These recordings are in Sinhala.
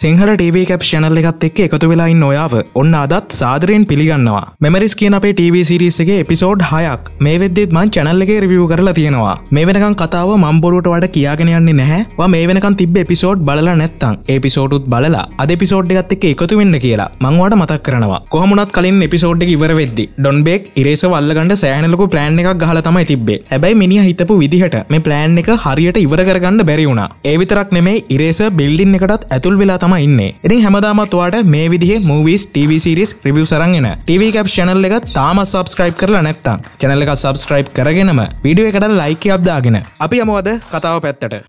සිංහල TV කැප් ෂනල් එකත් එක් එකතු වෙලායින් නොයාව ඔන්න අදත් සාදරයෙන් පිළිගන්නවා මෙමරිස් කියන අපේ TV සිරිසගේ එපිසෝඩ් හයක් මේ වෙද්දෙත් මං චැනල් එකේ රිවිය් කරලා තියෙනවා මේ වෙනකම් කතාව මම්බොරුවට වඩ කියාගෙන යන්නේ නැහැ මේ වෙනකම් තිබ එපිසෝඩ් බලලා නැත්තං එපිසෝඩුත් බලලා අද පිසෝඩ් එකත් එක් එකතු වෙන්න කියලා මංවාට මතක් කරනවා කොහමුණත් කලින් එපිසෝඩ් එක ඉවර වෙද්දි ඩොන්බෙක් ඉරේස වල්ලගන්න සෑනලකු ප්ලෑන් එකක් ගහලා තමයි තිබ්බේ හැබැයි මිනිහ හිතපු විදිහට මේ ප්ලෑන් එක හරියට ඉවර කරගන්න බැරි වුණා ඒ විතරක් නෙමේ ඉරේස බිල්ඩින් එකටත් ඇතුල් වෙලා තම ඉන්න ඉතින් හැමදාමත්වාට මේ විදිහ මූවිස් TVසිරිස් රිවිය සරන්ගෙන TV කැප් චැනල් එක තාම සබස්ක්‍රයිබ් කරලා නැත්තං චැනල් එක සබස්ක්‍රයිබ් කරගෙනම විඩිය එකට ලයික අබ්දාගෙන අපි අමවද කතාව පැත්තට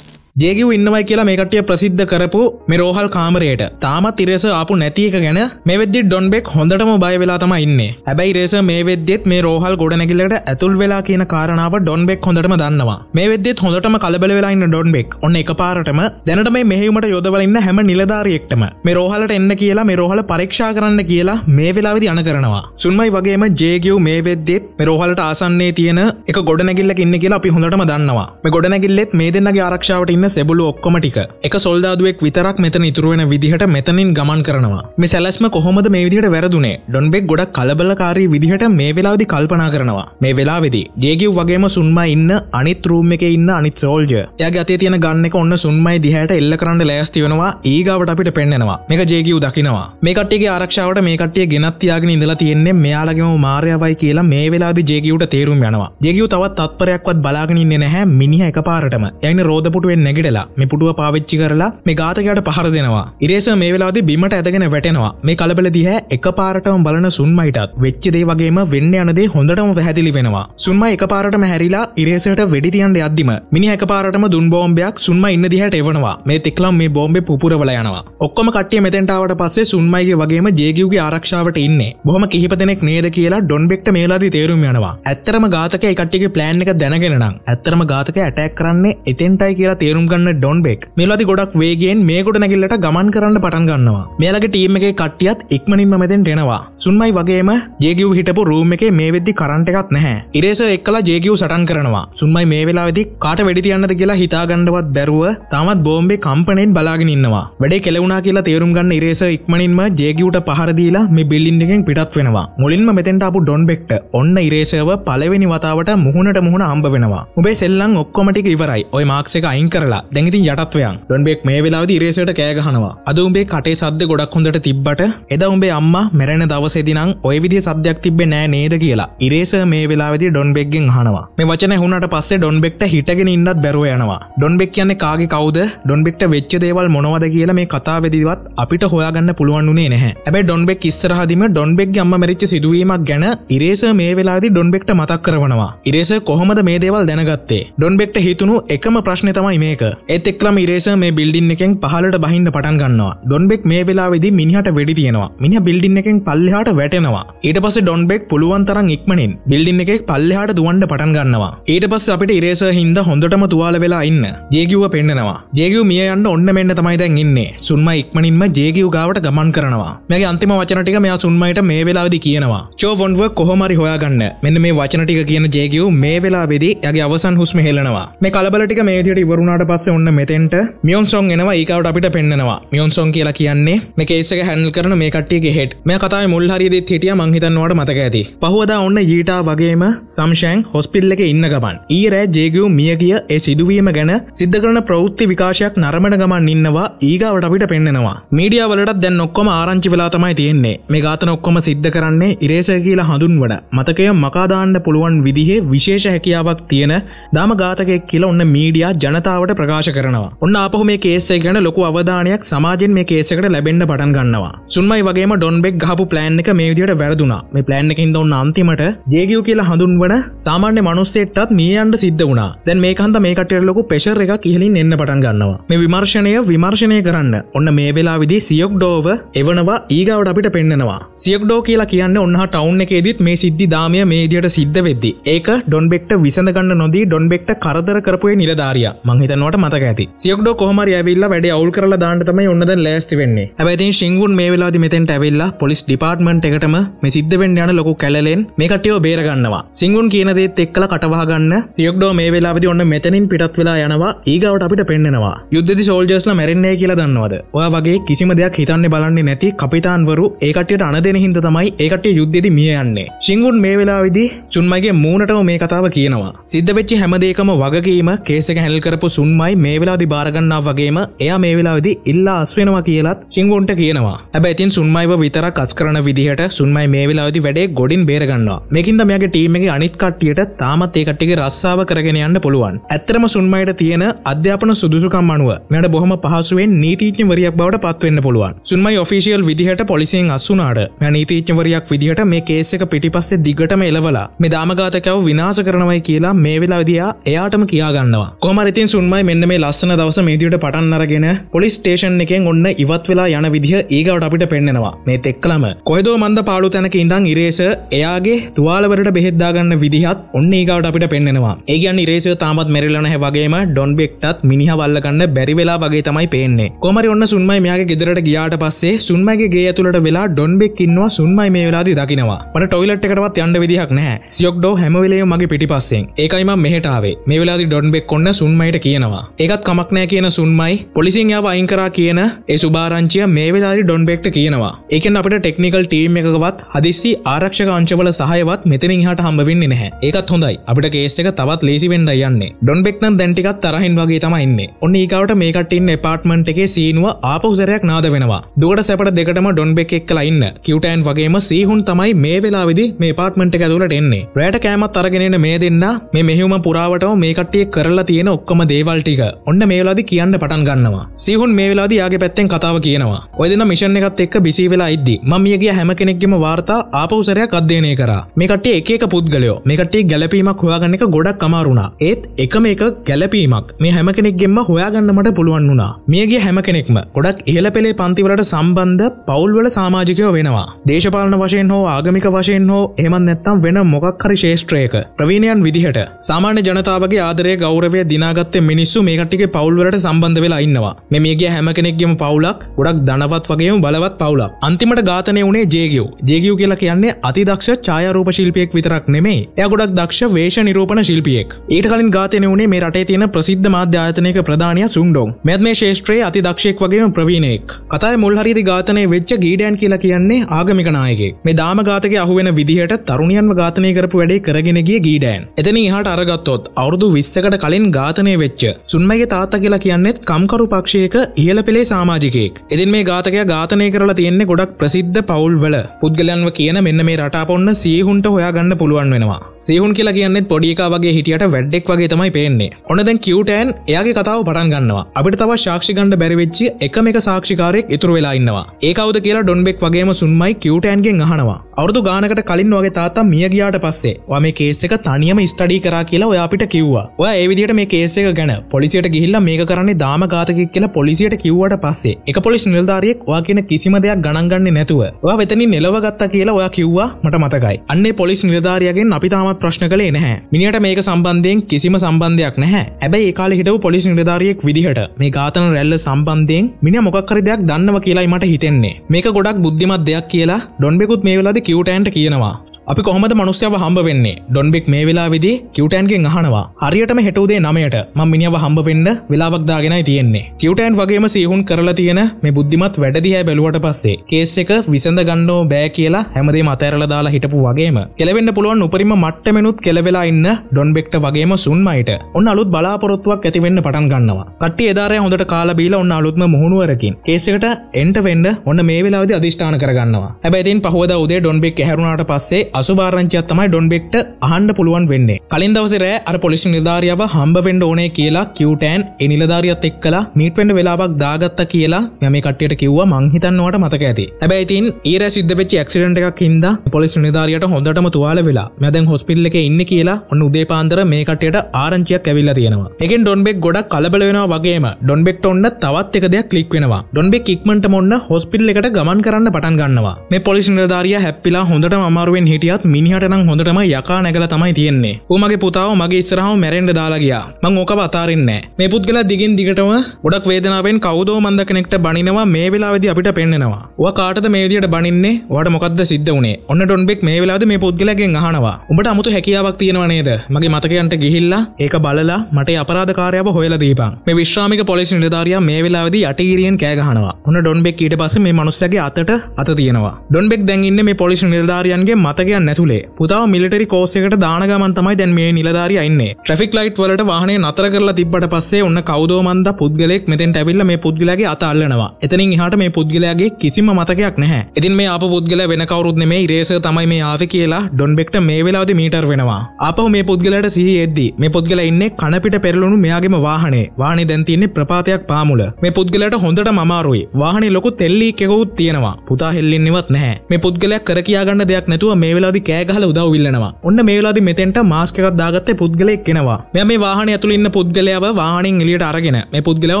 ජේගව ඉන්නවයි කියලා මේකටිය ප්‍රසිද්ධ කරපු මේ රෝහල් කාමරයට තාමත් ඉරේස ආපු නැති එක ගැන මේ වෙද්දි ඩොන්බෙක් හොඳටම බය වෙලා තමයි ඉන්නේ. හැබැයි රේස මේ වෙද්දෙත් මේ රෝහල් ගොඩනැගිල්ලට ඇතුල් වෙලා කියන කාරණාව ඩොන්බෙක් හොඳටම දන්නවා. මේ වෙද්දෙත් හොඳටම කලබල වෙලා ඉන්න ඩොන්බෙක් ඔන්න එකපාරටම දැනට මේ මෙහෙයුමට යොදවලා ඉන්න හැම නිලධාරියෙක්ටම මේ රෝහලට එන්න කියලා මේ රෝහල පරීක්ෂා කරන්න කියලා මේ වෙලාවෙදි අණ කරනවා. සුන්මයි වගේම ජේගව් මේ වෙද්දෙත් මේ රෝහලට ආසන්නේ තියෙන එක ගොඩනැගිල්ලක ඉන්න කියලා අපි හොඳටම දන්නවා. මේ ගොඩනැගිල්ලෙත් මේ දෙන්නගේ ආරක්ෂාවට ඉන්න ඉන්න සෙබලු ඔක්කොම ටික එක සොල්දාදුවෙක් විතරක් මෙතන ඉතුරුවෙන විදිහට මෙතනින් ගමන් කරනවා මේ සැලස්ම කොහොමද මේ විදිහට වැරදුනේ ඩොන්බෙක් ගොඩක් කලබලකාරී විදිහට මේ වෙලාවදි කල්පනා කරනවා මේ වෙලාවෙදි ජේගිව් වගේම සුන්ම ඉන්න අනිත් රූම් එක ඉන්න අනිත් සෝල්ජ යගේ අතේ තියෙන ගන්න එක ඔන්න සුන්මයි දිහට එල්ල කරන්න ලෑස්ති වෙනවා ඒගාවට අපිට පෙන්නවා මේක ජේගිව් දකිනවා මේකටේ ආරක්ෂාවට මේකටේ ගෙනත්තියාගෙන ඉඳලා තියෙන්නේ මෙයාලගේම මාරයවයි කියලා මේ වෙලාදි ජේගිවට තේරුම් යනවා ජෙගියව තවත් තත්පරයක්වත් බලාගෙනන්නේ නැහැ මිනිහ එක පාරටම යන රෝධපුටුවෙන් නැගිටලා මේ පුටුව පාවිච්චි කරලා මේ ගාතකයට පහර දෙනවා ඉරේස මේ වෙලාද බිමට ඇතගෙන වැටෙනවා මේ කලබල දිහ එක පාරටම බලන සුන්මයිටත් වෙච්චදේ වගේම වෙන්න යනදේ හොඳටම පැහැදිලි වෙනවා සුන්ම එක පාරටම හැරිලා ඉරේසට වෙඩිතියන්ට අද්දිම මිනි එක පාරටම දුන් බෝම්බයක් සුන්ම ඉන්න දිහට එවනවා මේ තෙක්ලම් මේ බෝම්බ පුරවල යනවා ඔක්කොම කට්ටිය මෙතැන්ටාවට පස්සේ සුන්මයිගේ වගේම ජේගවගේ ආරක්ෂාවට ඉන්න බොහම කිහිප දෙනෙක් නේද කියලා ඩොන්බෙක්ට මේලාදී තේරුම් යනවා ඇත්තරම ගාතක එකට්ටිගේ ප්ලෑන් එක දැනගෙනනම් ඇත්තරම ගාතක ඇටැක් කරන්නේ එතෙන්ටයි කියලා තේරුම් තේරුම් ගන්න ඩොන්බෙක් මේලාති ගොඩක් වේගෙන් මේ ගොඩ නැගිල්ලට ගමන් කරන්න පටන් ගන්නවා මේලගේ ටීම් එකේ කට්ටියත් ඉක්මනින්ම මෙතෙන් එනවා සුන්මයි වගේම ජේගව් හිටපු රූම් එකේ මේ වෙද්දි කරන්ට එකක් නැහැ ඉරේස එක්කලා ජේගව් සටන් කරනවා සුන්මයි මේ වෙලාවෙදි කාට වැඩි තියන්නද කියලා හිතාගන්නවත් බැරුව තාමත් බෝම්බේ කම්පනෙන් බලාගෙන ඉන්නවා වැඩේ කෙලවුණා කියලා තේරුම් ගන්න ඉරේස ඉක්මනින්ම ජේගව්ට පහරදීලා මේ බිල්ලින් එකෙන් පිටත් වෙනවා මුලින්ම මෙතෙන්ට අපපු ඩොන්බෙක්ට ඔන්න ඉරේසව පලවෙනි වතාවට මුහුණට මුහුණ අම්බ වෙනවා ඔබේ සෙල්ලං ඔක්කොමටික ඉවරයි ඔය මාක්සක අයින් කරලා කරලා දැගති යටත්වයන් ටොන්බෙක් මේ වෙලාද ඉරේසට කෑගහනවා අද උඹේ කටේ සද්ද ගොඩක් හොඳට තිබ්බට එද උඹේ අම්මා මැරෙන දවසේදිනම් ඔය විදි සද්‍යයක් තිබේ නෑ නේද කියලා ඉරේස මේ වෙලාවදි ඩොන්බෙක්ගෙන් හනවා මේ වචන හුණට පස්සේ ඩොන්බෙක්ට හිටගෙන ඉන්නත් බැරුව යනවා ඩොන්බෙක් කියන්නේ කාගේ කවුද ඩොන්බෙක්ට වෙච්ච දේවල් මොනවද කියලා මේ කතා වෙදිවත් අපිට හොයාගන්න පුළුවන් වුණේ නැහැ. හැබැයි ඩොන්බෙක් ඉස්සරහදීම ඩොන්බෙක්ගේ අම්මා මැරිච්ච සිදුවීමක් ගැන ඉරේස මේ වෙලාවේදී ඩොන්බෙක්ට මතක් කරවනවා. ඉරේස කොහොමද මේ දේවල් දැනගත්තේ? ඩොන්බෙක්ට හිතුණු එකම ප්‍රශ්නේ තමයි මේක. එක එත් එක්ලම ඉරේස මේ බිල්ඩින් එකෙන් පහලට බහින්න පටන් ගන්නවා ඩොන්බෙක් මේ වෙලාවෙදි මිනිහට වැඩි තියෙනවා මිනි බිල්ඩින් එකෙන් පල්ලෙහාට වැටෙනවා ඊට පස්ස ඩොන්බෙක් පුළුවන් තරම් ඉක්මනින් බිල්ඩින් එකෙක් පල්ලෙහාට දුවන්ඩ පටන් ගන්නවා ඊට පස්ස අපිට ඉරේස හින්ද හොඳටම තුවාල වෙලා ඉන්න ජේකිව්ව පෙන්නවා ජේකිව් මිය යන්න ඔන්න මෙන්න තමයි දැන් ඉන්නේ සුන්ම ඉක්මනින්ම ජේකිව් ගාවට ගමන් කරනවා මගේ අන්තිම වචනටික මෙයා සුන්මයිට මේ වෙලාවෙදි කියනවා චෝවොන්ව කොහොමරි හොයාගන්න මෙන්න මේ වචනටික කියන ජේකිව් මේ වෙලාවෙදි යගේ අවසන් හුස්ම හෙලනවා මේ කලබලටික මේදියට ඉවරුණාට පස්සේ ඔන්න මෙතෙන්ට මියන් සොන් එනවා ඒකවට අපිට පෙන්නවා මියන් සොන් කියලා කියන්නේ මේ කේසක හැන්ල් කරන මේ කට්ටියගේ හෙට් මේ කතා මුල් හරිදෙත් හිටිය මංහිතන්නවට මතක ඇති පහෝදා ඔන්න ඊටා වගේම සම්ශෑන් හොස්පිල්ල එක ඉන්න ගමන් ඊරෑ ජේගියු මිය ගිය ඒ සිදුවීම ගැන සිද්ධ කරන ප්‍රවෘත්ති විකාශයක් නරමණ ගමන් ඉන්නවා ඒගවට අපිට පෙන්නවා මීඩියවලට දැන් ඔක්කොම ආරංචි වෙලා තමයි තියෙන්නේ මේ ගාතන ඔක්කොම සිද්ධ කරන්නේ ඉරේසය කියලා හඳුන් වඩ මතකය මකාදාන්න පුළුවන් විදිහේ විශේෂ හැකියාවක් තියෙන දාම ගාතකෙක් කියලා ඔන්න මීඩියා ජනතාවට ප්‍රකාශ කරනවා ඔන්න අපහු මේ කේසේ ගැන ලොකු අවධානයක් සමාජෙන් මේ කේසකට ලැබෙන්න්න පටන් ගන්නවා සුන්මයි වගේ ඩොන්බෙක් හපු ප්ලෑන් එක මේ විදියට වැරදුනා මේ ප්ලෑන් එකින් ඔන්න අන්තිමට ජේගියව කියලා හඳුන් වන සාමාන්‍ය මනුස්සෙට්ටත් මේ අන්ඩ සිද්ධ වුණා දැන් මේ කන්ද මේ කටය ලොකු පෙශර එක කියලින් එන්න පටන් ගන්නවා මේ විමර්ශණය විමර්ශණය කරන්න ඔන්න මේ වෙලා විදි සියොක් ඩෝව එවනවා ඒගවට අපිට පෙන්නවා සියක් ඩෝ කියලා කියන්න ඔන්න ටවුන් එකෙදත් මේ සිද්ධි දාමය මේදියට සිද්ධ වෙද්දි ඒක ඩොන්බෙක්ට විසඳගන්න නොදී ඩොන්බෙක්ට කරදර කරපුේ නිලධාරිය මංහිතනොට මට මතක ඇති සියක්ඩ කොහමර ඇවිල්ල වැඩ අවුල් කරලා දාන්නටම ඔන්නද ලෑස්ති වෙන්නේ ඇබැති සිංහුන් මේ වෙලාදි මෙතෙන් ඇවිල්ලා පොලිස් ඩිපාර්ට්මන්ට් එකටම මේ සිද්ධ වෙන්න යන ලොකු කැලෙන් මේ කටයෝ බේරගන්නවා සිංහුන් කියනදේත් එක්කල කටවාගන්න සියක්ඩෝ මේ වෙලාවිදි ඔන්න මෙතනින් පිටත් වෙලා යනවා ඒගවට අපිට පෙන්නවා යුද්ධදි සෝල්ජස්ල මැරෙන්නේ කියලා දන්නවද ඔය වගේ කිසිම දෙයක් හිතන්න බලන්නේ නැති කපිතාන්වරු ඒකටයට අනදෙන හිද තමයි ඒකට යුද්ධෙදි මිය යන්නේ සිංහුන් මේ වෙලාවිදි චුන්මගේ මූනටව මේ කතාව කියනවා සිද්ධ වෙච්චි හැමදේකම වගකීම කේසක හැල් කරපු සුන් උන්මයි මේ වෙලාදි භාරගන්නා වගේම එයා මේ වෙලාවිදි ඉල්ලා අස්වෙනවා කියලත් සිංවුන්ට කියනවා ඇබැතින් සුන්මයිව විතර කස් කරන විදිහට සුන්මයි මේ වෙලාවිදි වැඩේ ගොඩින් බේරගන්නවා මෙකින්ද මෙයාගේ ටීම එක අනිත් කට්ටියට තාමත් ඒ කට්ටිගේ රස්සාව කරගෙන යන්න පුළුවන් ඇත්තරම සුන්මයිට තියෙන අධ්‍යාපන සුදුසුකම් අනුව මෙයට බොහොම පහසුවෙන් නීතිීඥවරයක් බවට පත්වෙන්න පුළුවන් සුන්මයි ඔෆිසිියල් විදිහට පොලිසින් අස්සුනාට මෙ නීතිීඥවරයක් විදිහට මේ කේසක පිටිපස්සේ දිගටම එලවලා මේ දාමගාතකැව විනාශ කරනවයි කියලා මේ වෙලාවිදියා එයාටම කියාගන්නවා කොමරිතින් සුන්මයි තමයි මෙන්න මේ ලස්සන දවස මේදියට පටන් අරගෙන පොලිස් ටේෂන් එකෙන් ඔන්න ඉවත් වෙලා යන විදිහ ඒගවට අපිට පෙන්නෙනවා මේ තෙක්කලම කොයදෝ මන්ද පාලු තැනක ඉඳං ඉරේස එයාගේ තුවාලවලට බෙහෙද්දාගන්න විදිහත් ඔන්න ඒගවට අපිට පෙන්නෙනවා ඒගන් ඉරේස තාමත් මෙරලනහ වගේම ඩොන්බෙක්ටත් මිනිහවල්ලගන්න බැරි වෙලා වගේ තමයි පේන්නේ කොමරි ඔන්න සුන්මයි මෙයාගේ ගෙදරට ගියාට පස්සේ සුන්මගේ ගේ ඇතුළට වෙලා ඩොන්බෙක් ඉන්නවා සුන්මයි මේ වෙලාදී දකිනවා මට ටොයිලට් එකටවත් යන්න විදිහක් නැහැ සියොක්ඩෝ හැමවෙලේ මගේ පිටිපස්සෙන් ඒකයිම මෙහටාවේ මේ වෙලාදි ඩොන්බෙක් කොන්න සුන්මයිට කියනවා යනවා ඒකත් කමක්නෑ කියන සුන්මයි පොලිසින් යාව අයිංකරා කියන ඒ සුභාරංචිය මේ වෙලාරි ඩොන්බෙක්ට කියනවා ඒකෙන් අපට ටෙක්නිකල් ටීම් එකකවත් හදිස්සි ආරක්ෂක අංශවල සහයවත් මෙතනින් හට හම්බවෙන්නේ නැහැ ඒකත් හොඳයි අපට කේස් එක තවත් ලේසි වෙන්න යන්නේ ඩොන්බෙක්නම් දැන්ටිකත් තරහින් වගේ තමයින්නේ ඔන්න ඒකවට මේකටින් එපාර්ට්මන්ට් එකේ සීනුව ආපහුසරයක් නාද වෙනවා දුවට සැපට දෙකටම ඩොන්බෙක් එක්කලා ඉන්න කිව්ටෑන් වගේම සීහුන් තමයි මේ වෙලාවිදි මේ පාර්ට්මන්ට් එක ඇතුලට එන්නේ රෑට කෑමත් අරගෙනෙන මේ දෙන්න මේ මෙහෙම පුරාවට මේකට්ටිය කරලා තියෙන ඔක්කම දේවල් දේවල්ටික ඔන්න මේලාද කියන්න පටන් ගන්නවා සිහුන් මේලාද යාගේ පැත්තෙන් කතාව කියනවා ඔයදන මිෂණ එකත් එක් බිසි වෙලා ඉද්දි මමියගේ හැම කෙනෙක්ගම වාර්තා ආපවසරයක් අධ්‍යයනය කර මේකට එක පුද්ගලයෝ මේකට ගැලපීමක් හොයාගන්න එක ගොඩක් අමාරුණා ඒත් එකම එක ගැලපීමක් මේ හැම කෙනෙක්ගෙම හොයාගන්නමට පුළුවන් වුණා මේගේ හැම කෙනෙක්ම ගොඩක් ඉහළ පෙළේ පන්තිවලට සම්බන්ධ පවුල්වල සමාජිකයෝ වෙනවා දේශපාලන වශයෙන් හෝ ආගමික වශයෙන් හෝ එහෙමත් නැත්නම් වෙන මොකක් හරි ශේෂ්ත්‍රයක ප්‍රවීණයන් විදිහට සාමාන්‍ය ජනතාවගේ ආදරය ගෞරවය දිනාගත්තේ මිනිස් මිනිස්සු මේකටික පවල්වලට සම්බන්ධ වෙලා ඉන්නවා මේගේ හැම කෙනෙක්ගේම පවුලක් ගොඩක් දනවත් වගේම බලවත් පවුලක් අන්තිමට ඝාතනය වුණේ ජේගියෝ ජේගියෝ කියලා කියන්නේ අතිදක්ෂ ඡායාරූප ශිල්පියෙක් විතරක් නෙමේ එයා ගොඩක් දක්ෂ වේශ නිරූපණ ශිල්පියෙක් ඊට කලින් ඝාතනය වුණේ මේ රටේ තියෙන ප්‍රසිද්ධ මාධ්‍ය ආයතනයක ප්‍රධානිය සුන්ඩෝන් මෙත් මේ ශේෂත්‍රයේ අතිදක්ෂයෙක් වගේම ප්‍රවීණයෙක් කතායි මුල් හරිදි ඝාතනය වෙච්ච ගීඩයන් කියලා කියන්නේ ආගමික නායකේ මේ දාම ඝාතකේ අහුවෙන විදිහට තරුණියන්ව ඝාතනය කරපු වැඩේ කරගෙන ගිය ගීඩයන් එතන ඉහාට අරගත්තොත් අවුරුදු 20කට කලින් ඝාතනය වෙච්ච සුන්මගේ තාත්ත කියලා කියන්නෙත් කම්කරු පක්ෂයක ඉහල පෙළේ සාමාජිකයෙක්. එදින් මේ ඝාතකය ඝාතනය කරලා තියෙන්නේ ගොඩක් ප්‍රසිද්ධ පවුල් වල පුද්ගලයන්ව කියන මෙන්න මේ රටාපොන්න සීහුන්ට හොයාගන්න පුළුවන් වෙනවා. සීහුන් කියලා කියන්නෙත් පොඩි එකා වගේ හිටියට වැඩෙක් වගේ තමයි පේන්නේ. ඔන්න දැන් කියුටෑන් එයාගේ කතාව පටන් ගන්නවා. අපිට තව සාක්ෂි ගන්න බැරි වෙච්ච එකම එක සාක්ෂිකාරයෙක් ඉතුරු වෙලා ඉන්නවා. ඒ කවුද කියලා ඩොන්බෙක් වගේම සුන්මයි කියුටෑන්ගෙන් අහනවා. අවුරුදු ගානකට කලින් වගේ තාත්තා මිය ගියාට පස්සේ ඔයා මේ කේස් එක තනියම ස්ටඩි කරා කියලා ඔයා අපිට කිව්වා. ඔයා ඒ විදිහට මේ කේස් එක ගැන පොලිසියට ගිහිල්ල මේ කරන්නේ දාම ගාතකක් කියලා පොලිසියට කිව්වට පස්සේ එක පොලිස් නිල්ධාරියෙක් වා කියන කිසිම දෙයක් ගණන්ගන්න නැතුව ඔයා වෙතනි නෙලවගත්තා කියලා ඔයා කිව්වා මට මතකයි අන්නේ පොලිස් නිලධාරියගෙන් අපි තාමත් ප්‍රශ්න කළේ නැහැ මිනිට මේක සම්බන්ධයෙන් කිසිම සම්බන්ධයක් නැහැ හැබැයි ඒකාල හිටව පොලිස් නිලධාරියෙක් විදිහට මේ ගාතන රැල්ල සම්බන්ධයෙන් මිනි මොකක්කර දෙයක් දන්නව කියලායි මට හිතෙන්නේ මේක ගොඩක් බුද්ධිමත් දෙයක් කියලා ඩොන්බෙකුත් මේ වෙලාද කිව්ටන්ට කියනවා අපි කොහොම මනුස්්‍යව හම්බ වෙන්නේ ඩොන්බෙක් මේ වෙලා විදි කිවටන්ගේ අහනවා හරියටම හෙටෝදේ නමයට ම මිනිියව හම්බ වෙන්න වෙලාවක් දාගෙනයි තියෙන්නේ කිවටන් වගේම සේහුන් කරලා තියෙන මේ බුද්ධිමත් වැඩදිහ බැලුවට පස්සේ කේස් එක විසඳ ගන්නෝ බෑ කියලා හැමදේ මතැරල දාලා හිටපු වගේම කෙලවෙන්න පුළුවන් උපරිම මට්ටමෙනුත් කෙලවෙලා ඉන්න ඩොන්බෙක්ට වගේම සුන්මයිට ඔන්න අලුත් බලාපොරොත්තුවක් ඇතිවෙන්න පටන් ගන්නවා කට්ටි එදාරය හොඳට කාලබීල ඔන්න අලුත්ම මුහුණුවරකින් ඒසකට එන්ට වෙන්න ඔන්න මේ වෙලාද අධිෂ්ඨාන කරගන්නවා හැබැතින් පහෝද උදේ ඩොන්බෙක් හැරුණට පස්සේ පසුභාරංචයක් තමයි ඩොන්බෙක්ට අහන්ඩ පුළුවන් වෙන්නේ කලින් දවසිරෑ අර පොලිසි නිධාරියාව හම්බ වෙන්ඩ ඕනේ කියලා කිවටෑන් එනිලධාරියත් එක් කලා මීට පෙන්ඩ වෙලාබක් දාගත්ත කියලා යම කට්ටියට කිව්වා මංහිතන්නවට මතක ඇති ඇබැයිතින් ඒර සිද්ධ වෙච්ච ක්සිඩට එකක් හිද පොලිස් නිධාරියට හොඳටම තුවාල වෙලා මැදැන් හොස්පිල්ල එක ඉන්න කියලා ඔන්න උදේ පාන්දර මේ කටයට ආරංචියක් ඇවිල්ල තියෙනවා එකෙන් ඩොන්බෙක් ගොඩක් කලබල වෙන වගේම ඩොන්බෙක්ට ඔන්න තවත් එක දෙයක් ලික් වෙනවා ඩොන්බෙක් ඉක්මට මොන්න හොස්පිල්ල එකට ගමන් කරන්න පටන් ගන්නවා මේ පොලිසි නිධාරිය හැපිලා හොඳට අමාරුවෙන් හිට හිටියත් මිනිහටනම් හොඳටම යකා නැගල තමයි තියෙන්නේ ඕමගේ පුතාව මගේ ඉස්සරහාව මැරෙන්ඩ දාලාගියා මං ඕක අතාරන්නේ මේ පුද්ගල දිගින් දිගටම ගොඩක් වේදනාවෙන් කවුදෝ මන්ද කෙනෙක්ට බනිනවා මේ වෙලාවේදී අපිට පෙන්නනවා ඔයා කාටද මේ විදියට බනින්නේ ඔයාට මොකද්ද සිද්ධ වුනේ ඔන්න ඩොන්බෙක් මේ වෙලාවේදී මේ පුද්ගලයාගෙන් අහනවා උඹට අමුතු හැකියාවක් තියෙනව නේද මගේ මතකයන්ට ගිහිල්ලා ඒක බලලා මට අපරාධකාරයාව හොයලා දීපන් මේ විශ්‍රාමික පොලිස් නිලධාරියා මේ වෙලාවේදී යටිගිරියෙන් කෑ ගහනවා ඔන්න ඩොන්බෙක් ඊට පස්සේ මේ මනුස්සයාගේ අතට අත තියෙනවා ඩොන්බෙක් දැන් ඉන්නේ මේ පොලිස් නිලධාරියන්ගේ මතක ගියන් නැතුලේ පුතාව මිලටරි කෝසකට දානගමන්තමයි දැන් මේ නිලධාරි අන්නේ ට්‍රෆික් ලයිට් වලට වාහනේ නතර කරලා තිබ්බට පස්සේ ඔන්න කවදෝමන්ද පුද්ගලෙක් මෙතෙන් ඇවිල්ල මේ පුද්ගලගේ අතල්ලනවා එතනින් එහට මේ පුද්ගලයාගේ කිසිම මතකයක් නැහැ ඉතින් මේ අප පුද්ගල වෙන කවරුත් මේ රේස තමයි මේ ආව කියලා ඩොන්බෙක්ට මේ වෙලාද මීටර් වෙනවා අප මේ පුද්ගලට සිහි එද්දි මේ පුද්ගල ඉන්නේ කණපිට පෙරලුණු මෙයාගේම වාහනේ වානේ දැන්තින්නේ ප්‍රපාතයක් පාමුල මේ පුද්ගලට හොඳට මමාරුයි වාහනේ ලොකු තෙල්ලී කෙකුත් තියෙනවා පුතා හෙල්ලින්නවත් නැහැ මේ පුද්ගලයක් කර කියාගන්න දෙයක් නැතුව මේ මේලාද කෑගහල උදවවිල්ලනවා ඔන්න මේලාද මෙතෙන්ට මාස්කක් දාගත්ත පුද්ගලෙක් කෙනවා මෙ මේ වාහන ඇතුළන්න පුද්ගලයාව වාහනෙන් එලියට අරගෙන මේ පුද්ගලව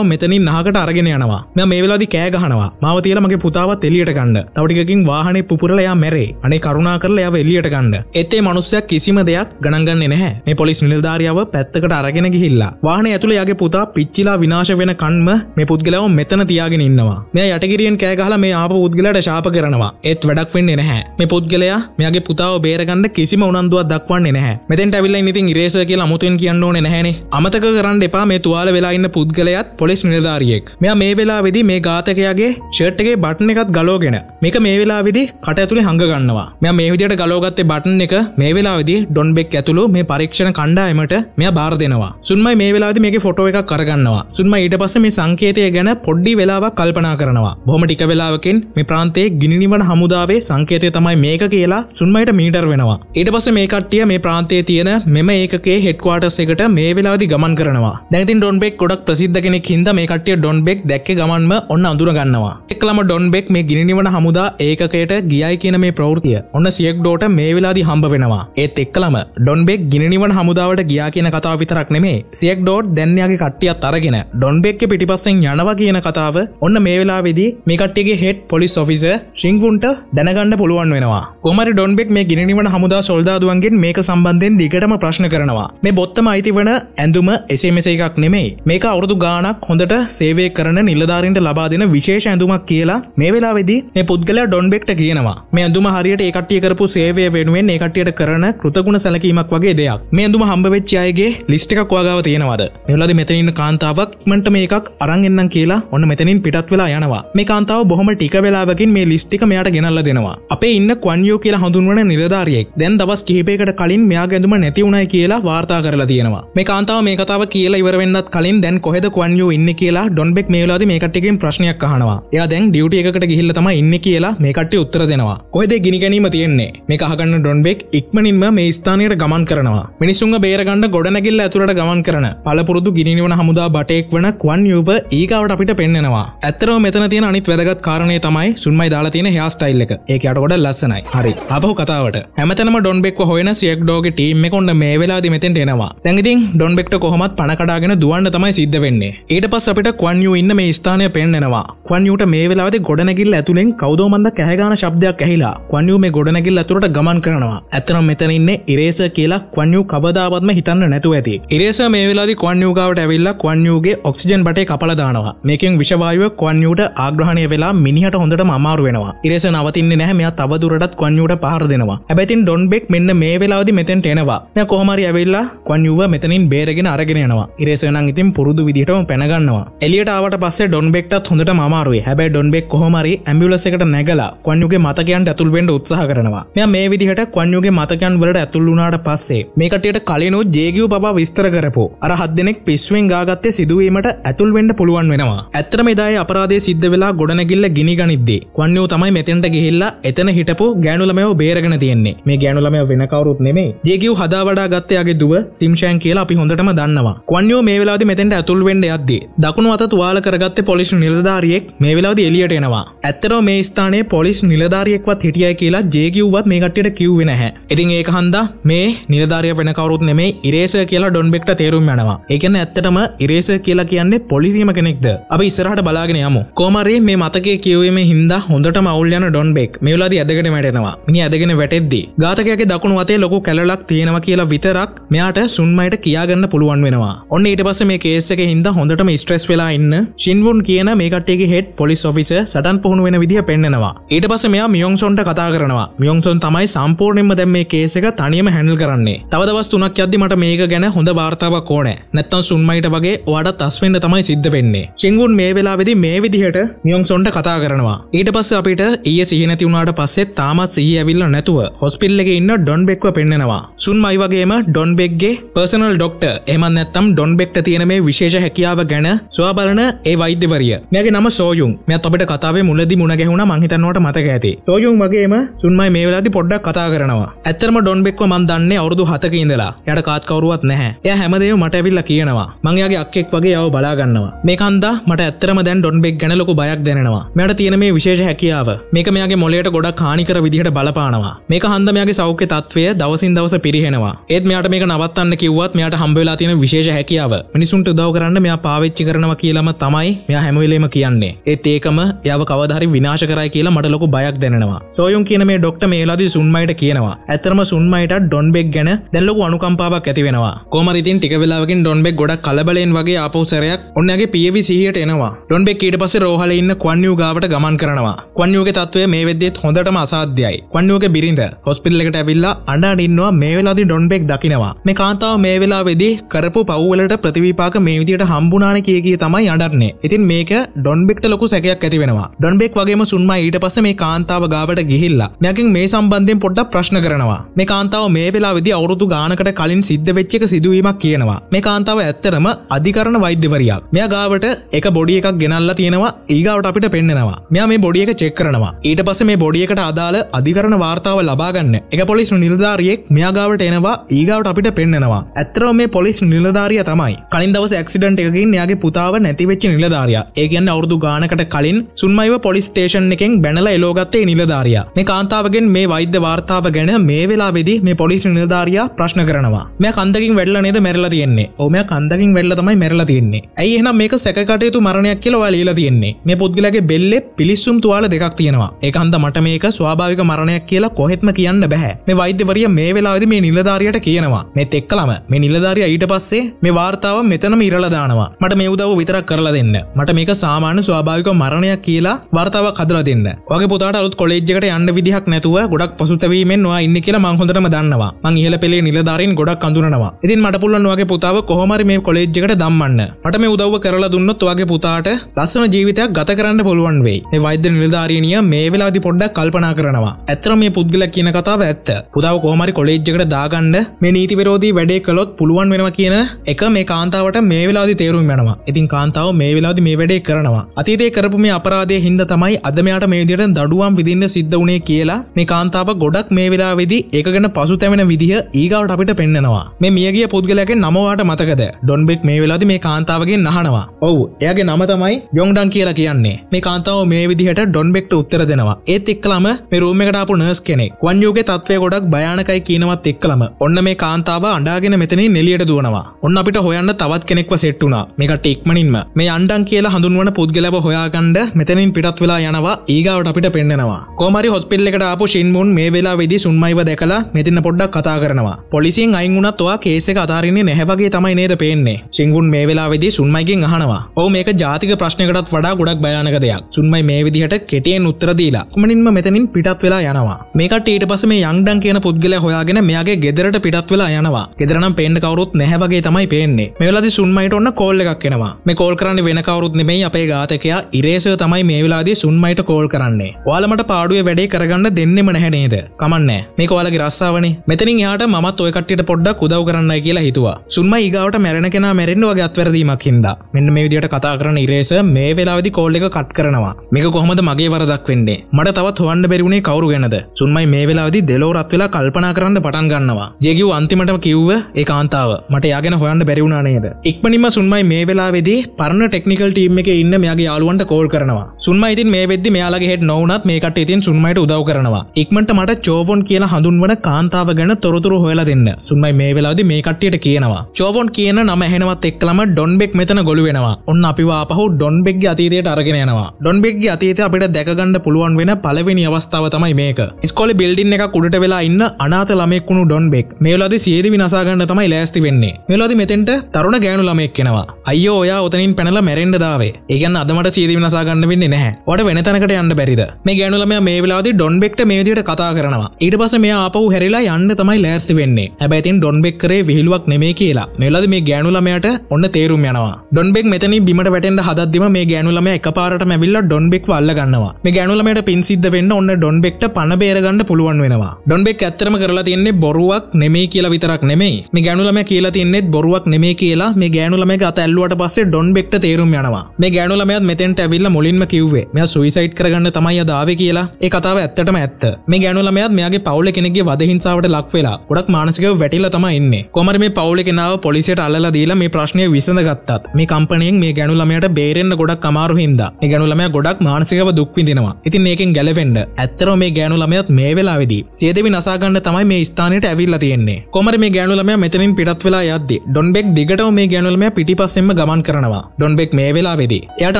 මෙතනින් නාකට අරගෙන යනවා මෙ මේලාද කෑගහනවා මවතියල මගේ පුතාවත් එලියට ගන්න තවටිකින් වාහනේ පුරලයා මැරේ අනේ කරුණා කරල යාව එලියට ගන්න එතේ මනුස්සයක් කිසිම දෙයක් ගණගන්න නැහැ මේ පොලිස් නිල්ධාරියාව පැත්තකට අරගෙන ගිහිල්ලා වාහන ඇතුළ යාගේ පුතා පිච්චිලා විනාශ වෙන කන්ම මේ පුද්ගලව මෙතන තියාගෙන ඉන්නවා මෙ යටකිරියෙන් කෑගහලා මේ ආප පුද්ගලට ශාප කරනවා ඒත් වැඩක් වෙන්නේ නැහැ මේ පුද්ගලයා මෙයාගේ පුතාව බේරගන්න කිසිම උනන්දුවක් දක්වන්නේ නැහැ මෙතෙන් ඇවිල්ල ඉතින් ඉරේස කියලා අමුතුෙන් කියන්න ඕනේ නැහැනේ අමතක කරන්න එපා මේ තුවාල වෙලා ඉන්න පුද්ගලයාත් පොලිස් නිලධාරියෙක් මෙයා මේ වෙලාවේදී මේ ඝාතකයාගේ ෂර්ට් එකේ බටන් එකත් ගලවගෙන මේක මේ වෙලාවේදී කට ඇතුලේ හංග ගන්නවා මෙයා මේ විදිහට ගලවගත්තේ බටන් එක මේ වෙලාවේදී ඩොන් බෙක් ඇතුළු මේ පරීක්ෂණ කණ්ඩායමට මෙයා බාර දෙනවා සුන්මයි මේ වෙලාවේදී මේකේ ෆොටෝ එකක් කරගන්නවා සුන්ම ඊට පස්සේ මේ සංකේතය ගැන පොඩ්ඩි වෙලාවක් කල්පනා කරනවා බොහොම ටික වෙලාවකින් මේ ප්‍රාන්තයේ ගිනිනිවන හමුදාවේ සංකේතය තමයි මේක කියලා සුන්මයි ක්‍රමයට මීටර් වෙනවා ඊට පස මේ කට්ටිය මේ ප්‍රාන්තේ තියෙන මෙම ඒකේ හෙට්වාටස් එකට මේ වෙලාදි ගමන් කරනවා දැතින් ඩොන්බෙක් ගොඩක් ප්‍රසිද්ධ කෙනෙක් හිද මේ කට්ටිය ඩොන්බෙක් දැක්ක ගමන්ම ඔන්න අඳුරගන්නවා එක්ලම ඩොන්බෙක් මේ ගිනිනිවන හමුදා ඒකයට ගියයි කියන මේ ප්‍රවෘතිය ඔන්න සියෙක් ඩෝට මේ වෙලාදි හම්බ වෙනවා ඒත් එක්කලම ඩොන්බෙක් ගිනිනිවන හමුදාවට ගියා කියන කතාව විතරක් නෙමේ සියෙක් ඩෝට් දැන්යාගේ කට්ටියත් අරගෙන ඩොන්බෙක්ක පිටිපස්සෙන් යනවා කියන කතාව ඔන්න මේ වෙලාවෙදී මේ කට්ටියගේ හෙට් පොලිස් ඔෆිස සිංවුන්ට දැනගන්න පුළුවන් වෙනවා කොමරි ඩොන්බෙක් මේ ගිනිනිවන හමුදා සොල්දාදුවන්ගෙන් මේක සම්බන්ධයෙන් දිගටම ප්‍රශ්න කරනවා මේ බොත්තම අයිති වන ඇඳුම එසේ මෙසේ එකක් නෙමෙයි මේක අවුරුදු ගානක් හොඳට සේවය කරන නිලධාරින්ට ලබා දෙන විශේෂ ඇඳුමක් කියලා මේ වෙලා වෙදි මේ පුද්ගලයා ඩොන්බෙක්ට කියනවා මේ ඇඳුම හරියට ඒකට්ටිය කරපු සේවය වෙනුවෙන් ඒකට්ටියට කරන කෘතගුණ සැලකීමක් වගේ දෙයක් මේ ඇඳුම හම්බවෙච්ච අයගේ ලිස්ට් එකක් වගාව තියෙනවද මෙවලද මෙතනින් කාන්තාවක් මන්ට මේ එකක් අරන් එන්නම් කියලා ඔන්න මෙතනින් පිටත් වෙලා යනවා මේ කාන්තාව බොහොම ටික වෙලාවකින් මේ ලිස්ටික මෙයාට ගෙනල්ල දෙනවා අපේ ඉන්න කවන්යෝ කියලා හඳුන්වන කරන නිලධාරියෙක් දැන් දවස් කිහිපයකට කලින් මෙයා ගැඳුම නැතිවුණයි කියලා වාර්තා කරලා තියෙනවා මේ කාන්තාව මේ කතාව කියලා ඉවරවෙන්නත් කලින් දැන් කොහෙද කොන්යෝ ඉන්න කියලා ඩොන්බෙක් මේලාද මේකට්ටකින් ප්‍රශ්නයක් අහනවා එයා දැන් ඩියුටිය එකට ගිහිල්ල තම ඉන්න කියලා මේකට උත්තර දෙනවා කොහෙද ගිනි ගැනීම තියෙන්නේ මේ අහගන්න ඩොන්බෙක් ඉක්මනින්ම මේ ස්ථානයට ගමන් කරනවා මිනිසුන් බේරගන්න ගොඩනැගිල්ල ඇතුළට ගමන් කරන පළපුරුදු ගිනිනිවන හමුදා බටෙක් වන ක්වන් යුබ ඒකාවට අපිට පෙන්නවා ඇතරෝ මෙතන තියෙන අනිත් වැදගත් කාරණය තමයි සුන්මයි දාලා තියෙන හයාස්ටයිල් එක ඒකයට ගොඩ ලස්සනයි හරි අපහු කතා කතාවට හැමතනම ඩොන්බෙක් හොයන සියක් ඩෝග ටීම කොන්න මේ වෙලාද මෙතෙන් එනවා තැඟතින් ඩොන්බෙක්ට කොහොමත් පණකඩාගෙන දුවන්න තමයි සිද්ධ වෙන්නේ ඊට පස් අපිට කවන්යු ඉන්න මේ ස්ථානය පෙන්නෙනවා කවන්යුට මේ වෙලාද ගොඩනැගිල් ඇතුළෙන් කවදෝමන්ද කෑගන ශබ්දයක් ඇහිලා කවන්යු මේ ගොඩනැගිල් ඇතුරට ගමන් කරනවා ඇතනම් මෙතනඉන්න ඉරේස කියලා කවන්යු කවදාවත්ම හිතන්න නැතු ඇති ඉරේස මේ වෙලාද කවන්යුගාවට ඇවිල්ලා කවන්යුගේ ඔක්සිජන් බටේ කපලදානවා මේකින් විශවායුව කවන්යුට ආග්‍රහණය වෙලා මිනිහට හොඳට අමාරුවෙනවා ඉරේස නවතින්නේ නැහැ මෙයා තවදුරටත් කවන්යුට පහර දෙනවා ඇබැතින් ඩොන්බෙක් මෙන්න මේ වෙලාදි මෙතැන් එනවා ය කොහමරි ඇවෙල්ලා කොන්යුව මෙතනින් බේරගෙන අරගෙනවා ඉරේසන ඉතින් පුරුදු විදිටම පැනගන්නවා එලියටාවට පස්සේ ඩොන්බෙක්ටත් හොඳට මාරුවේ හැබැ ඩොන්බෙක් කොහමරි ඇම්බිලසකට නැගලා කොන්යුගේ මතකයන් ඇතුල්බෙන්ඩ උත්සාහ කරනවා මෙ මේ විදිහට කොන්යුගේ මතකයන් වලට ඇතුල්ලුනාට පස්සේ මේකටයට කලිනු ජේගියව බා විස්තර කරපු අර හත් දෙනෙක් පිස්ුවෙන් ගාගත්තේ සිදුවීමට ඇතුල්වෙන්ඩ පුළුවන් වෙනවා ඇත්තම දායි අපරාදේ සිද්ධ වෙලා ගොඩනැගිල්ල ගිනි ගනිද්දේ වන්නෝ තමයි මෙතෙන්ට ගිහිල්ලා එතන හිටපු ගෑනුලමයෝ බේර කරගෙන තියන්නේ මේ ගෑනුලම වෙන කවරුත් නෙමේ ජේකව් හදා වඩා ගත්තයාගේ දුව සිම්ෂයන් කියලා අපි හොඳටම දන්නවා කොන්යෝ මේ වෙලාද මෙතැට ඇතුල් වෙන්ඩ අද්දේ දකුණු අත තුවාල කරගත්ත පොලිස් නිලධාරියෙක් මේ වෙලාද එලියට එනවා ඇත්තරෝ මේ ස්ථානයේ පොලිස් නිලධාරියෙක්වත් හිටිය කියලා ජේකිව්වත් මේ කට්ට කිව්වෙන නැහැ ඉතින් ඒක හන්ද මේ නිලධාරය වෙන කවරුත් නෙමේ ඉරේස කියලා ඩොන්බෙක්ට තේරුම් යනවා එකන ඇත්තටම ඉරේස කියලා කියන්නේ පොලිසිම කෙනෙක්ද අප ඉස්සරහට බලාගෙන යමු කෝමරේ මේ මතක කියවේ හිද හොඳට මවල්යන ඩොන්බෙක් මේලාද ඇදගෙන වැටෙනවා මේ ඇදගෙන කරගෙන වැටෙද්දී ඝාතකයාගේ දකුණු අතේ ලොකු කැලලක් තියෙනවා කියලා විතරක් මෙයාට සුන්මයිට කියාගන්න පුළුවන් වෙනවා. ඔන්න ඊට පස්සේ මේ කේස් එකේ හින්දා හොඳටම ස්ට්‍රෙස් වෙලා ඉන්න ෂින්වුන් කියන මේ කට්ටියගේ හෙඩ් පොලිස් ඔෆිසර් සටන් පුහුණු වෙන විදිහ පෙන්නනවා. ඊට පස්සේ මෙයා මියොන්සොන්ට කතා කරනවා. මියොන්සොන් තමයි සම්පූර්ණයෙන්ම දැන් මේ කේස් එක තනියම හැන්ඩල් කරන්නේ. තව දවස් 3ක් යද්දි මට මේක ගැන හොඳ වාර්තාවක් ඕනේ. නැත්තම් සුන්මයිට වගේ ඔයාටත් අස්වෙන්න තමයි සිද්ධ වෙන්නේ. චෙන්ගුන් මේ වෙලාවේදී මේ විදිහට මියොන්සොන්ට කතා කරනවා. ඊට පස්සේ අපිට ඊයේ සිහිය නැති වුණාට පස්සේ තාමත් සිහිය ඇවිල්ලා නැතුව හොස්පිල්ල එක ඉන්න ඩොන්බෙක්ව පෙන්නෙනවා සුන් මයි වගේම ඩොන්බෙක්ගේ පර්සනල් ඩොක්ට එමන් නැත්තම් ඩොන්බෙක්ට තියෙන මේ විශේෂ හැකියාව ගැන ස්වාබලන ඒ වෛද්‍යවරිය මේගේ නම සෝයුම් මෙ අපට කතාවේ මුලදි මුණ ගැහුණ මහිතන්නවට මතක ඇති සෝයුම් වගේම සුන්මයි මේ වෙලාදි පොඩ්ඩක් කතා කරනවා ඇත්තරම ඩොන්බෙක්ව මන් දන්නේ අවුරුදු හතක ඉඳලා යට කාත් කවරුවත් නැහැ එය හැමදේ මට ඇවිල්ලා කියනවා මංයාගේ අක්කෙක් වගේ යව බලාගන්නවා මේ කන්දා මට ඇත්තරම දැන් ඩොන්බෙක් ගැන ලොකු බයක් දැනවා මට තියෙන මේ විශේෂ හැකියාව මේක මෙයාගේ මොලයට ගොඩක් කානිකර විදිහට බලපානවා වෙනවා මේක හන්දමයාගේ සෞඛ්‍ය තත්වය දවසින් දවස පිරිහෙනවා ඒත් මෙයාට මේක නවත්තන්න කිව්වත් මෙයාට හම්බවෙලා තියෙන විශේෂ හැකියාව මිනිසුන්ට උදව් කරන්න මෙයා පාවිච්චි කරනවා කියලාම තමයි මෙයා හැමවෙලේම කියන්නේ ඒත් ඒකම යව කවදහරි විනාශ කරයි කියලා මට ලොකු බයක් දැනෙනවා සොයුම් කියන මේ ඩොක්ට මේලාදී සුන්මයිට කියනවා ඇතරම සුන්මයිට ඩොන්බෙක් ගැන දැල්ලොකු අනුකම්පාවක් ඇතිවෙනවා කොමරිතින් ටික වෙලාවකින් ඩොන්බෙක් ගොඩක් කලබලෙන් වගේ ආපවසරයක් ඔන්නගේ පියවි සිහියට එනවා ඩොන්බෙක් ඊට පස්සේ රෝහලේ ඉන්න කන්යු ගාවට ගමන් කරනවා කන්යුගේ තත්වය මේ වෙද්දෙත් හොඳටම අසාධ්‍යයි කන්යුගේ බිරිඳ හොස්පිල්ලකට ඇවිල්ලා අඩඩින්නවා මේ වෙලාදි ඩොන්බෙක් දකිනවා මේ කාතාව මේ වෙලා වෙදි කරපු පව්වලට ප්‍රතිවිපාක මේ විදියට හම්බුනාන කිය කිය තමයි අඩන්නේ ඉතින් මේක ඩොන්බෙක්ට ලොකු සැකයක් ඇති වෙනවා ඩොන්බෙක් වගේම සුන්මා ඊට පස්ස මේ කාන්තාව ගාවට ගිහිල්ලා මෙකින් මේ සම්බන්ධයෙන් පොඩ්ඩක් ප්‍රශ්න කරනවා මේ කාන්තාව මේ වෙලා විදි අවුරුදු ගානකට කලින් සිද්ධ වෙච්ච එක සිදුවීමක් කියනවා මේ කාන්තාව ඇත්තරම අධිකරණ වෛද්‍යවරයක් මෙයා ගාවට එක බොඩි එකක් ගෙනල්ලා තියෙනවා ඊගාවට අපිට පෙන්නෙනවා මෙයා මේ බොඩිය එක චෙක් කරනවා ඊට පස්සේ මේ බොඩියකට අදාළ අධිකරණ වාර්තා අවස්ථාව ලබාගන්න එක පොලිස් නිලධාරියෙක් මෙයාගාවට එනවා ඒගාවට අපිට පෙන්නෙනවා ඇත්තරව මේ පොලිස් නිලධාරිය තමයි කලින් දවස ක්සිඩට එකකින් යාගේ පුතාව නැතිවෙච්ච නිලධාරිය ඒගන්න අවුදු ගානකට කලින් සුන්මයිව පොලිස් ටේෂන් එකෙන් බැනල එලෝගත්තේ නිලධාරිය මේ කාන්තාවගෙන් මේ වෛද්‍ය වාර්තාව ගැන මේ වෙලා වෙදි මේ පොලිස් නිලධාරිය ප්‍රශ්න කරනවා මේ කන්දකින් වැඩල නේද මැරලා තියෙන්නේ ඕම කන්දකින් වෙල්ල තමයි මැරලා තියෙන්නේ ඇයි එහනම් මේක සැකටයුතු මරණයක් කියලා ලීලා තියෙන්නේ මේ පුද්ගලගේ බෙල්ලෙ පිලිස්සුම් තුවාල දෙකක් තියෙනවා ඒ අන්ද මට මේක ස්වාභාවික මරණයක් කියලා කොහෙත්ම කියන්න බැහැ මේ වෛද්‍යවරිය මේ වෙලාද මේ නිලධාරයට කියනවා මෙත් එක්කලම මේ නිලධාරිය ඊට පස්සේ මේ වාර්තාව මෙතනම ඉරලදානවා මට මේ උදව විතරක් කරලා දෙන්න මට මේක සාමාන්‍ය ස්වාභාවික මරණයක් කියලා වර්තාව කදලා දෙන්න වගේ පුතාට අලුත් කොලෙජ්ජකට යන්න විදිහක් නැතුව ගොඩක් පසුතැවීමෙන් වා ඉන්න කියලා මං හොඳටම දන්නවා මං ඉහළ පෙළේ නිලධාරීන් ගොඩක් අඳුනනවා ඉතින් මට පුළුවන් වගේ පුතාව කොහොම හරි මේ කොලෙජ් එකට දම්මන්න මට මේ උදව්ව කරලා දුන්නොත් වගේ පුතාට ලස්සන ජීවිතයක් ගත කරන්න පුළුවන් වෙයි මේ වෛද්‍ය නිලධාරීනිය මේ වෙලාවේදී පොඩ්ඩක් කල්පනා කරනවා ඇත්තට මේ පුද්ගලයා පුද්ගල කියන කතාව ඇත්ත පුදාව කොහමරි කොලේජ්ජකට දාගන්න මේ නීති විරෝධී වැඩේ කළොත් පුළුවන් වෙනවා කියන එක මේ කාන්තාවට මේ වෙලාදි තේරුම් යනවා ඉතින් කාන්තාව මේ වෙලාදි මේ වැඩේ කරනවා අතීතය කරපු මේ අපරාධය හින්ද තමයි අදමයාට මේදියට දඩුවම් විදින්න සිද්ධ වුණේ කියලා මේ කාන්තාව ගොඩක් මේ වෙලාවෙදි ඒක ගැන පසු තැවෙන විදිහ ඊගාවට අපිට පෙන්නවා මේ මියගිය පුද්ගලයාගේ නමවාට මතකද ඩොන්බෙක් මේ වෙලාදි මේ කාන්තාවගෙන් අහනවා ඔව් එයාගේ නම තමයි යොංඩන් කියලා කියන්නේ මේ කාන්තාව මේ විදිහට ඩොන්බෙක්ට උත්තර දෙනවා ඒත් එක්කලම මේ රූම් එකට ආපු නර්ස් කෙනෙ වන්යුගේ තත්වය ගොඩක් භයානකයි කියනවත් එක්කලම ඔන්න මේ කාන්තාව අඩාගෙන මෙතන නෙලියට දුවනවා ඔන්න අපිට හොයන්න තවත් කෙනෙක්ව සෙට්ටුනා මේකට ඉක්මනින්ම මේ අන්ඩන් කියලා හඳුන්වන පුද්ගලව හොයාගන්ඩ මෙතනින් පිටත් වෙලා යනවා ඒගාවට අපිට පෙන්න්නවා කොමරි හොස්පිල්ලකට ආපු ශින්මුන් මේ වෙලා වෙදි සුන්මයිව දැකලා මෙතින්න පොඩ්ඩක් කතා කරනවා පොලිසින් අයිංුණත්වා කේසක අතාරන්නේ නැහැවගේ තමයි නේද පේන්නේ සිංගුන් මේ වෙලා වෙදි සුන්මයිකින් අහනවා ඕ මේක ජාතික ප්‍රශ්නකටත් වඩා ගොඩක් භයානක දෙයක් සුන්මයි මේ විදිහට කෙටියෙන් උත්තරදීලා කමනින්ම මෙතනින් පිටත් වෙලා යනවා මේකට ඊට පස මේ යන්ඩන් කියන පුද්ගල හොයාගෙන මෙයාගේ ගෙදරට පිටත් වෙලා යනවා ගෙදරනම් පෙන්න්න කවරුත් නැහැවගේ තමයි පෙන්නේ මෙවලද සුන්මයිට ඔන්න කෝල්ල එකක් කෙනවා මේ කෝල් කරන්න වෙන කවරුත් නෙමයි අපේ ගාතකයා ඉරේස තමයි මේ වෙලාදී සුන්මයිට කෝල් කරන්නේ වාලමට පාඩුව වැඩේ කරගන්න දෙන්නෙම නැහැනේද කමන්න මේ කෝලගේ රස්සාාවනේ මෙතනින් යාට මත් ඔයකට්ට පොඩ්ඩක් උදව කරන්න කියලා හිතුවා සුන්ම ඒගාවට මැරෙන කෙන මැරෙන්න්න වගේ අත්වැරදීමක් හිද මෙන්න මේ විදිට කතා කරන ඉරේස මේ වෙලාදි කෝල්ල එක කට් කරනවා මේක කොහොමද මගේ වරදක් වෙන්නේ මට තවත් හොන්න බැරිුණේ කවරු ගැනද සුන් උන්මයි මේ වෙලාදි දෙලෝරත් වෙලා කල්පනා කරන්න පටන් ගන්නවා ජෙකිව අන්තිමට කිව්ව ඒ කාන්තාව මට යාගෙන හොයන්න බැරිවුණා නේද ඉක්මනිම සුන්මයි මේ වෙලාවෙදි පරණ ටෙක්නිකල් ටීම් එක ඉන්න මෙයාගේ යාලුවන්ට කෝල් කරනවා සුන්ම ඉතින් මේ වෙද්දි මෙයාලගේ හෙට නොවනත් මේකට ඉතින් සුන්මයිට උදව් කරනවා ඉක්මට මට චෝවන් කියලා හඳුන්වන කාන්තාව ගැන තොරතුරු හොයලා දෙන්න සුන්මයි මේ වෙලාදි මේ කට්ටියට කියනවා චෝවන් කියන නම හෙනවත් එක්ලම ඩොන්බෙක් මෙතන ගොළු වෙනවා ඔන්න අපිවාපහු ඩොන්බෙක්ගේ අතීතයට අරගෙන යනවා ඩොන්බෙක්ගේ අතීත අපිට දැකගන්න පුළුවන් වෙන පලවෙනි අවස්ථාව තමයි මේක ස්කෝ ස්කොල බෙල්ඩින් එක කුඩට වෙලා ඉන්න අනාත ළමෙක්ුණු ඩොන්බෙක් මේලාද සේද විනාසාගන්න තමයි ලෑස්ති වෙන්නේ මෙලාද මෙතෙන්ට තරුණ ගෑනු ළමෙක් කෙනවා අයෝ ඔයා ඔතනින් පැනල මැරෙන්ඩ දාවේ ඒගන්න අදමට සේද විනාසාගන්න වෙන්න නැහැ වට වෙනතනකට යන්න බැරිද මේ ගෑනුලම මේ වෙලාද ඩොන්බෙක්ට මේදිට කතා කරනවා ඊට පස මේ ආපව් හැරිලා යන්න තමයි ලෑස්ති වෙන්නේ හැබැතින් ඩොන්බෙක් කරේ විහිලුවක් නෙමේ කියලා මෙලාද මේ ගෑනුලමයට ඔන්න තේරුම් යනවා ඩොන්බෙක් මෙතනි බිමට වැටෙන්ට හදදිම මේ ගෑනුලම එක පාරට මැවිල්ල ඩොන්බෙක් වල්ලගන්නවා මේ ගෑනුලමට පින්සිද්ධ වෙන්න ඔන්න ඩොන්බෙක්ට පණ බේරග ගන්න පුළුවන් වෙනවා ඩොන්බෙක් ඇත්තරම කරලා තියන්නේ බොරුවක් නෙමේ කියලා විතරක් නෙමේ මේ ගැනුලම කියලා තියන්නේෙත් බොරුවක් නෙමේ කියලා මේ ගෑනුලම ගත ඇල්ලුවට පස්සේ ඩොන්බෙක්ට තේරුම් යනවා මේ ගෑනුලමයත් මෙතෙන්ට ඇවිල්ල මුලින්ම කිව්වේ මෙයා සුයිසයිට් කරගන්න තමයි අදාව කියලා ඒ කතාව ඇත්තටම ඇත්ත මේ ගැනුලමයත් මෙයාගේ පවුල කෙනෙගේ වදහිංසාවට ලක් වෙලා ගොඩක් මානසිකව වැටිල තමයි ඉන්නේ කොමර මේ පවුල කෙනාව පොලිසියට අල්ලලා දීලා මේ ප්‍රශ්නය විසඳගත්තත් මේ කම්පනයෙන් මේ ගැනුලමයට බේරෙන්න්න ගොඩක් අමාරු හින්දා මේ ගැනුලමය ගොඩක් මානසිකව දුක්විදිනවා ඉතින් ඒකෙන් ගැලවෙන්ඩ ඇත්තර මේ ගැනුලමයත් මේ වෙලාවෙදී සියදවි නසාගන්න තමයි මේ ස්ථානයට ඇවිල්ල තියෙන්නේ කොමර මේ ගෑනුලම මෙතනින් පිටත් වෙලා යද්දි ඩොන්බෙක් දිගටව මේ ගෑනුලම පිටිපස්සෙම ගමන් කරනවා ඩොන්බෙක් මේ වෙලාවෙදී එයට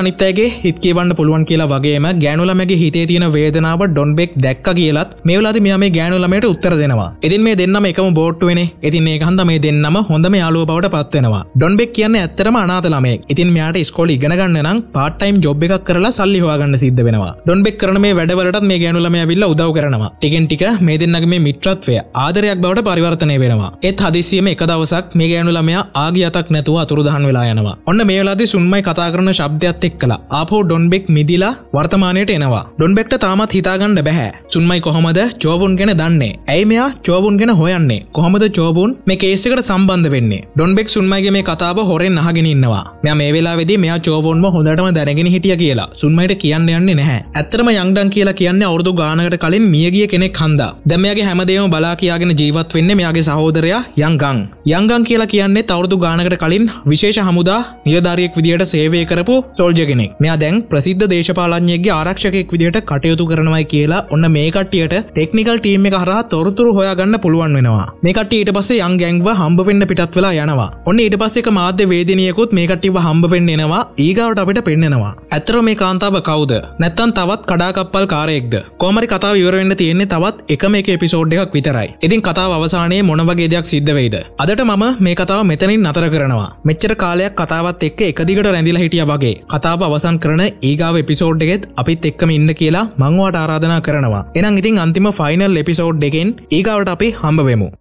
අනිත්තයගේ හිත් කියවන්න පුළුවන් කියලා වගේම ගෑනුලමගේ හිතේ තියෙන වේදනාව ඩොන්බෙක් දැක්ක කියලත් මේ වෙලාදි මෙයා මේ ගෑනුලමයට උත්තර දෙනවා ඉතින් මේ දෙන්නම එකම බෝට්ටු වෙනේ ඉතින් මේ හන්ද මේ දෙන්නම හොඳම යාලුව බවට පත්වෙනවා ඩොන්බෙක් කියන්න ඇත්තරම අනාතලමේ ඉතින් මෙයාට ස්කොල ඉගෙනගන්නනම් පාටයිම් ජොබ් එකක් කරලා සල්ලිවාගන්න සිද්ධ වෙනවා ඩොන්බෙක් කරන මේ වැඩවලටත් මේ ගෑනුලම ඇවිල්ල උදව කරනවා ටිකෙන් ටික මේ දෙන්නගේ මේ මිත්‍රත්වය ආදරයක් බවට පරිවර්තනය වෙනවා ඒත් හදිසියම එක දවසක් මේ ගෑනු ළමයා ආගේ අතක් නැතුව අතුරුදහන් වෙලා යනවා ඔන්න මේ වෙලාවේදී සුන්මයි කතා කරන ශබ්දයක් එක්කලා ආපහු ඩොන්බෙක් මිදිලා වර්තමානයට එනවා ඩොන්බෙක්ට තාමත් හිතාගන්න බැහැ සුන්මයි කොහොමද ජෝබුන් ගැන දන්නේ ඇයි මෙයා ජෝබුන් ගැන හොයන්නේ කොහොමද ජෝබුන් මේ කේස් එකට සම්බන්ධ වෙන්නේ ඩොන්බෙක් සුන්මයිගේ මේ කතාව හොරෙන් අහගෙන ඉන්නවා මෙයා මේ වෙලාවේදී මෙයා ජෝබුන්ව හොඳටම දැනගෙන හිටිය කියලා සුන්මයිට කියන්න යන්නේ නැහැ ඇත්තටම යංගඩන් කියලා කියන්නේ අවුරුදු ගානකට කලින් මියගිය ගිය කෙනෙක් හන්දා දැමයාගේ හැමදේම බලා කියයාගෙන ජීවත් වෙන්න මෙයාගේ සහෝදරයා යංගං යංගං කියලා කියන්නේ තවරුදු ගානකට කලින් විශේෂ හමුදා නිලධාරියෙක් විදිහට සේවය කරපු සෝල්ජ කෙනෙක් මෙයා දැන් ප්‍රසිද්ධ දේශපාලඥයෙක්ගේ ආරක්ෂකෙක් විදිහට කටයුතු කරනවයි කියලා ඔන්න මේ කට්ටියට ටෙක්නිකල් ටීම් එක හරහා තොරතුරු හොයාගන්න පුළුවන් වෙනවා මේ කට්ටිය ඊට පස්සේ යං ගැංගව හම්බ වෙන්න පිටත් වෙලා යනවා ඔන්න ඊට පස්සේ එක මාධ්‍ය වේදිනියකුත් මේ කට්ටිව හම්බ වෙන්න එනවා ඊගාවට අපිට පෙන්නෙනවා ඇත්තර මේ කාන්තාව කවුද නැත්තන් තවත් කඩාකප්පල් කාරයෙක්ද කෝමරි කතාව ඉවරවෙන්න තියෙන්නේ තවත් එකම එක එපිසෝඩ් එකක් විතරයි ඉතින් කතාව අවසානයේ මොනවගේ දෙයක් සිද්ධවෙයිද අදට මම මේ කතාව මෙතනින් අතර කරනවා මෙච්චර කාලයක් කතාවත් එක්ක එකදිගට රැඳිල හිටිය වගේ කතාව අවසන් කරන ඒගාව එපිසෝඩ් එකෙත් අපිත් එක්කම ඉන්න කියලා මංවාට ආරාධනා කරනවා එනම් ඉතින් අන්තිම ෆයිනල් එපිසෝඩ් එකෙන් ඒගාවට අපි හම්බවෙමු